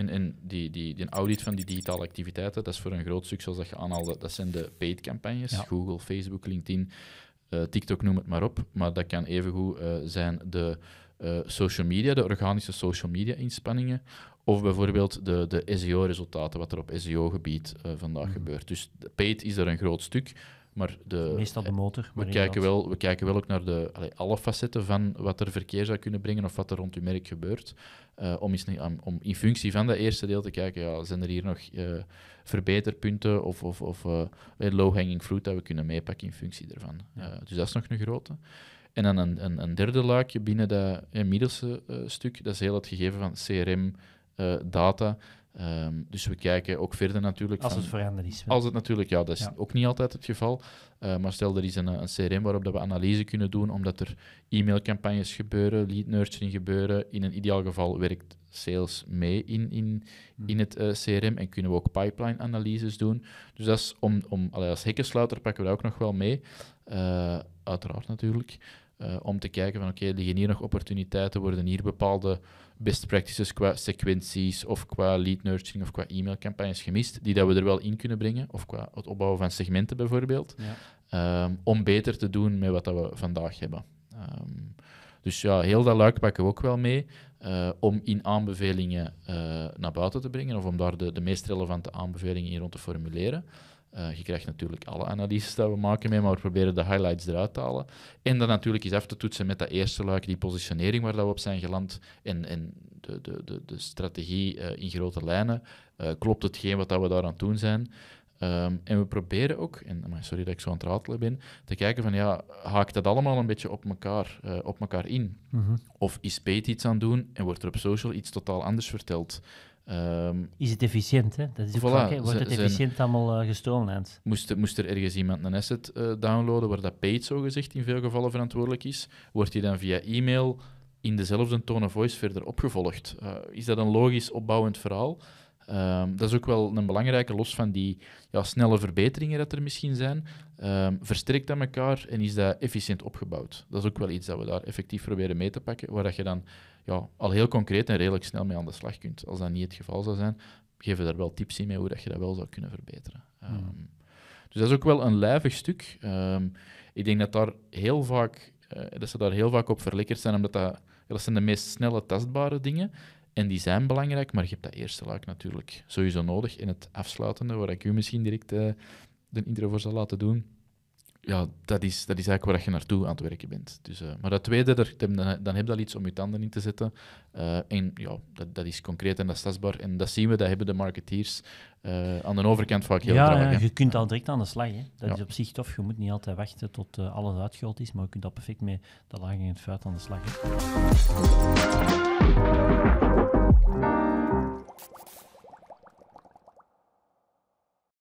En, en die, die, audit van die digitale activiteiten, dat is voor een groot stuk, zoals dat je aanhaalde, dat zijn de paid campagnes. Google, Facebook, LinkedIn, eh, TikTok, noem het maar op. Maar dat kan evengoed uh, zijn de eh, social media, de organische social media inspanningen. Of bijvoorbeeld de, de SEO-resultaten, wat er op SEO-gebied vandaag mhm. gebeurt. Dus paid is er een groot stuk. Maar de, Meestal de motor. Maar we, kijken wel, we kijken wel ook naar de, alle facetten van wat er verkeer zou kunnen brengen of wat er rond uw merk gebeurt. Eh, om, om in functie van dat eerste deel te kijken, ja, zijn er hier nog eh, verbeterpunten of, of, of eh, low-hanging fruit dat we kunnen meepakken in functie daarvan. dus dat is nog een grote. En dan een, een, een derde luikje binnen dat middelste stuk, dat is heel het gegeven van CRM, data. Ehm, dus we kijken ook verder natuurlijk. Als het veranderd is. Als het natuurlijk, ja, dat is ook niet altijd het geval. Eh, maar stel er is een, een CRM waarop dat we analyse kunnen doen, omdat er e-mailcampagnes gebeuren, lead nurturing gebeuren. In een ideaal geval werkt sales mee in, in, hmm. in het eh, CRM en kunnen we ook pipeline-analyses doen. Dus dat is om, om allee, als hekkensluiter pakken we dat ook nog wel mee. Eh, uiteraard natuurlijk. Eh, om te kijken van oké, liggen hier nog opportuniteiten, worden hier bepaalde best practices qua sequenties of qua lead nurturing of qua e-mailcampagnes gemist, die dat we er wel in kunnen brengen, of qua het opbouwen van segmenten bijvoorbeeld, ehm, om beter te doen met wat dat we vandaag hebben. Ehm, dus ja, heel dat luik pakken we ook wel mee eh, om in aanbevelingen naar buiten te brengen of om daar de, de meest relevante aanbevelingen in rond te formuleren. Uh, je krijgt natuurlijk alle analyses die we maken mee, maar we proberen de highlights eruit te halen. En dan natuurlijk eens af te toetsen met dat eerste luik, die positionering waar dat we op zijn geland en, en de, de, de, de strategie eh, in grote lijnen. Uh, klopt hetgeen wat dat we daar aan het doen zijn? Ehm, en we proberen ook, en sorry dat ik zo aan het ratelen ben, te kijken van ja, haakt dat allemaal een beetje op elkaar, op elkaar in? Mhm. Of is Pete iets aan doen en wordt er op social iets totaal anders verteld? Ehm, is het efficiënt, hè? Dat is ook voilà, Wordt het efficiënt allemaal eh, gestolen, eens? Moest, er ergens iemand een asset eh, downloaden waar dat paid zogezegd in veel gevallen verantwoordelijk is, wordt die dan via e-mail in dezelfde tone of voice verder opgevolgd? Eh, is dat een logisch opbouwend verhaal? Ehm, dat is ook wel een belangrijke, los van die ja, snelle verbeteringen dat er misschien zijn. Ehm, Verstrekt dat elkaar en is dat efficiënt opgebouwd? Dat is ook wel iets dat we daar effectief proberen mee te pakken, waar dat je dan ja, al heel concreet en redelijk snel mee aan de slag kunt. Als dat niet het geval zou zijn, geven we daar wel tips in mee hoe dat je dat wel zou kunnen verbeteren. Ehm, hmm. Dus dat is ook wel een lijvig stuk. ik denk dat, daar heel vaak, eh, dat ze daar heel vaak op verlekkerd zijn, omdat dat, dat zijn de meest snelle tastbare dingen en die zijn belangrijk, maar je hebt dat eerste luik natuurlijk sowieso nodig. En het afsluitende, waar ik u misschien direct eh, de intro voor zal laten doen, ja, dat is, dat is eigenlijk waar je naartoe aan het werken bent. Dus, eh, maar dat tweede, dan, heb je al iets om je tanden in te zetten. Eh, en ja, dat, dat is concreet en dat is tastbaar. En dat zien we, dat hebben de marketeers aan de overkant vaak heel ja, Ja, je kunt al direct aan de slag. Hè. Dat is op zich tof. Je moet niet altijd wachten tot alles uitgehold is, maar je kunt dat perfect mee de laging en het fout aan de slag.